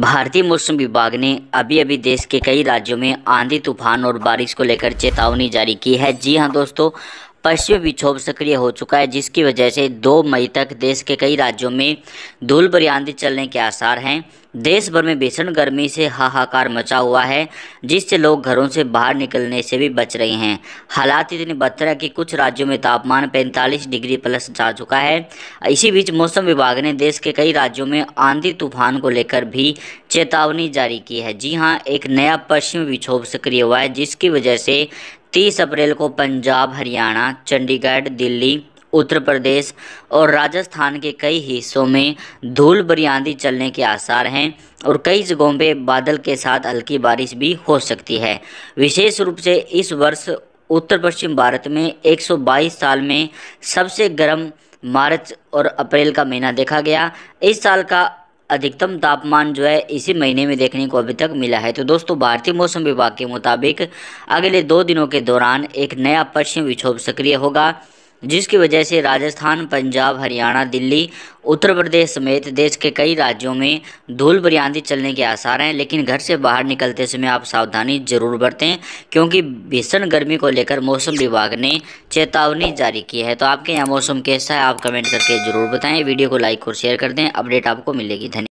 भारतीय मौसम विभाग ने अभी अभी देश के कई राज्यों में आंधी तूफान और बारिश को लेकर चेतावनी जारी की है जी हाँ दोस्तों पश्चिमी विक्षोभ सक्रिय हो चुका है जिसकी वजह से 2 मई तक देश के कई राज्यों में धूल भरी आंधी चलने के आसार हैं देश भर में भीषण गर्मी से हाहाकार मचा हुआ है जिससे लोग घरों से बाहर निकलने से भी बच रहे हैं हालात इतने बदतर है कि कुछ राज्यों में तापमान 45 डिग्री प्लस जा चुका है इसी बीच मौसम विभाग ने देश के कई राज्यों में आंधी तूफान को लेकर भी चेतावनी जारी की है जी हाँ एक नया पश्चिमी विक्षोभ सक्रिय हुआ है जिसकी वजह से तीस अप्रैल को पंजाब हरियाणा चंडीगढ़ दिल्ली उत्तर प्रदेश और राजस्थान के कई हिस्सों में धूल भरी आंधी चलने के आसार हैं और कई जगहों पर बादल के साथ हल्की बारिश भी हो सकती है विशेष रूप से इस वर्ष उत्तर पश्चिम भारत में 122 साल में सबसे गर्म मार्च और अप्रैल का महीना देखा गया इस साल का अधिकतम तापमान जो है इसी महीने में देखने को अभी तक मिला है तो दोस्तों भारतीय मौसम विभाग के मुताबिक अगले दो दिनों के दौरान एक नया पश्चिम विक्षोभ सक्रिय होगा जिसकी वजह से राजस्थान पंजाब हरियाणा दिल्ली उत्तर प्रदेश समेत देश के कई राज्यों में धूल भरी आंधी चलने के आसार हैं लेकिन घर से बाहर निकलते समय आप सावधानी जरूर बरतें क्योंकि भीषण गर्मी को लेकर मौसम विभाग ने चेतावनी जारी की है तो आपके यहाँ मौसम कैसा है आप कमेंट करके जरूर बताएँ वीडियो को लाइक और शेयर कर दें अपडेट आपको मिलेगी धन्यवाद